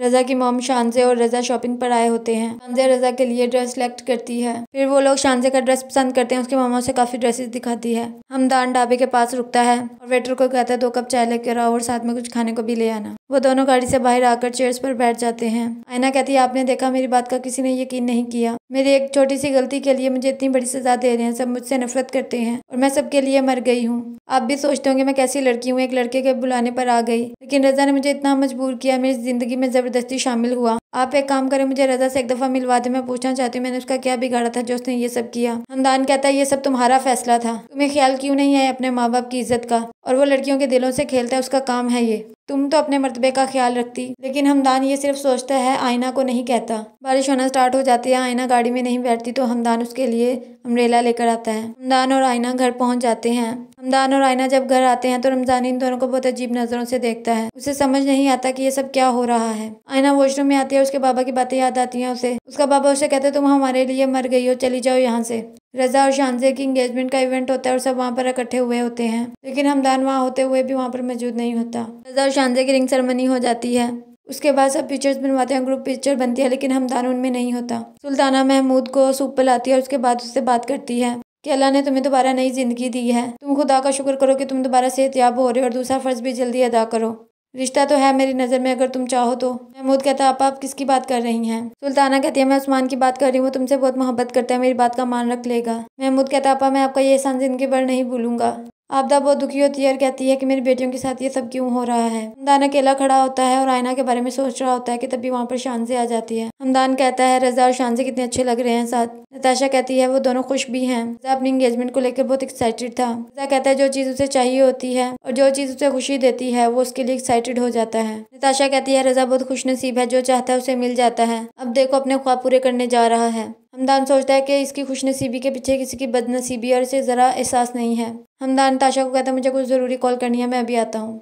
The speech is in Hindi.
रज़ा की मोम शानजे और रज़ा शॉपिंग पर आए होते हैं शानजे रज़ा के लिए ड्रेस सेलेक्ट करती है फिर वो लोग शानजे का ड्रेस पसंद करते हैं उसके मामा से काफ़ी ड्रेसेस दिखाती है हमदान ढाबे के पास रुकता है और वेटर को कहता है दो कप चाय लेकर आओ और साथ में कुछ खाने को भी ले आना वो दोनों गाड़ी से बाहर आकर चेयर्स पर बैठ जाते हैं आयना कहती है आपने देखा मेरी बात का किसी ने यकीन नहीं किया मेरी एक छोटी सी गलती के लिए मुझे इतनी बड़ी सजा दे रहे हैं सब मुझसे नफरत करते हैं और मैं सबके लिए मर गई हूँ आप भी सोचते होंगे मैं कैसी लड़की हूँ एक लड़के के बुलाने पर आ गई लेकिन रजा ने मुझे इतना मजबूर किया मेरी जिंदगी में जबरदस्ती शामिल हुआ आप एक काम करें मुझे रजा से एक दफ़ा मिलवा दे मैं पूछना चाहती हूँ मैंने उसका क्या बिगाड़ा था जो उसने ये सब किया हमदान कहता है ये सब तुम्हारा फैसला था तुम्हें ख्याल क्यों नहीं है अपने माँ बाप की इज्जत का और वो लड़कियों के दिलों से खेलता है उसका काम है ये तुम तो अपने मरतबे का ख्याल रखती लेकिन हमदान ये सिर्फ सोचता है आयना को नहीं कहता बारिश होना स्टार्ट हो जाती है आयना गाड़ी में नहीं बैठती तो हमदान उसके लिए अम्ब्रेला लेकर आता है हमदान और आयना घर पहुंच जाते हैं रमजान और आयना जब घर आते हैं तो रमजान इन दोनों को बहुत अजीब नज़रों से देखता है उसे समझ नहीं आता कि ये सब क्या हो रहा है आयना वॉशरूम में आती है उसके बाबा की बातें याद आती हैं उसे उसका बाबा उसे कहते तुम हमारे लिए मर गई हो चली जाओ यहाँ से रजा और शानजे की इंगेजमेंट का इवेंट होता है और सब वहाँ पर इकट्ठे हुए होते हैं लेकिन हमदान वहाँ होते हुए भी वहाँ पर मौजूद नहीं होता रजा और शानजे की रिंग सेरेमनी हो जाती है उसके बाद सब पिक्चर्स बनवाते हैं ग्रुप पिक्चर बनती है लेकिन हमदान उनमें नहीं होता सुल्ताना महमूद को सूप पिलाती है और उसके बाद उससे बात करती है कि अल्लाह ने तुम्हें दोबारा नई ज़िंदगी दी है तुम खुदा का शुक्र करो कि तुम दोबारा सेहत याब हो रहे हो और दूसरा फ़र्ज़ भी जल्दी अदा करो रिश्ता तो है मेरी नज़र में अगर तुम चाहो तो महमूद कहता आप आप किसकी बात कर रही हैं सुल्ताना कहती है मैं उस्मान की बात कर रही हूँ वो तुमसे बहुत मोहब्बत करता है मेरी बात का मान रख लेगा महमूद कहता आपा मैं आपका ये एहसान ज़िंदगी भर नहीं भूलूंगा आपदा बहुत दुखी होती है और कहती है कि मेरी बेटियों के साथ ये सब क्यों हो रहा है हमदान अकेला खड़ा होता है और आयना के बारे में सोच रहा होता है कि तभी वहाँ पर शानजे आ जाती है हमदान कहता है रजा और शानजे कितने अच्छे लग रहे हैं साथ नताशा कहती है वो दोनों खुश भी हैं रजा अपनी इंगेजमेंट को लेकर बहुत एक्साइटेड था रजा कहता है जो चीज़ उसे चाहिए होती है और जो चीज़ उसे खुशी देती है वो उसके लिए एक्साइटेड हो जाता है नताशा कहती है रजा बहुत खुश नसीब है जो चाहता है उसे मिल जाता है अब देखो अपने ख्वाब पूरे करने जा रहा है हमदान सोचता है कि इसकी खुशनसीबी के पीछे किसी की बदनसीबी और इसे ज़रा एहसास नहीं है हमदान ताशा को कहता है मुझे कुछ ज़रूरी कॉल करनी है मैं अभी आता हूँ